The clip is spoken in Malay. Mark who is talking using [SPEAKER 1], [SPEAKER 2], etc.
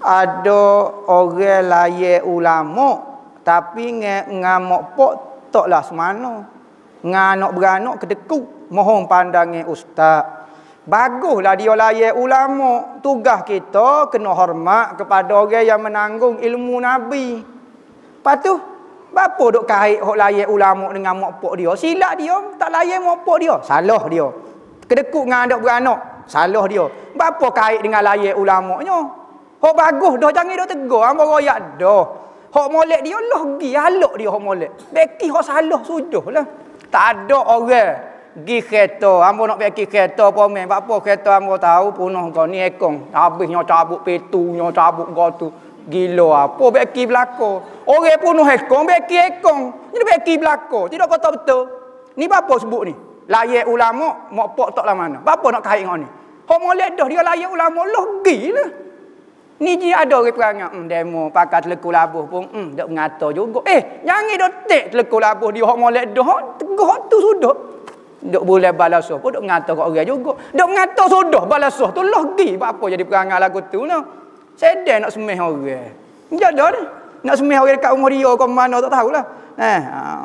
[SPEAKER 1] ada orang laye ulama tapi ngamuk pok taklah semano nganok beranok kedekuk mohon pandangan ustaz baguslah dia layak ulama tugas kita kena hormat kepada orang yang menanggung ilmu nabi patu Bapa dok kait hok laye ulama dengan mak pok dia? Silap dia, tak laye mak pok dia. Salah dia. kedekuk dengan anak beranak. Salah dia. Bapa kait dengan layak ulama nya? Hok bagus dah jangan dah tegur hamba royak dah. Hok molek dia lah gi alok dia hok molek. Beki hok salah sudah lah. Tak ada orang gi kereta, hamba nak beki kereta apa main, apa apa kereta hamba tahu punah kau ni ekong. Habisnya cabut petunya, cabut gotu. Gila apa beki belako. Orang punah ekong beki ekong. ni beki belako. Tidak kata betul. Ni apa sebut ni? Layak ulama, mak pok taklah mana. Apa nak kait dengan ni? Hok molek dah dia layak ulama lah gila. Ni ji ada orang perangai, hmm, demo pakai teleku labuh pun, hmm, dak mengata juga. Eh, nyangi dak tak teleku labuh di hok molek dah, teguh tu sudah. Dak boleh balas pun dak mengata kat orang juga. Dak mengata sudah balas tu lah gi, apa jadi perangai lagu tu noh. Sedek nak semeh orang. Jadah dah. Nak semeh orang dekat umur dia ke mana tak tahulah. Nah, eh, ha.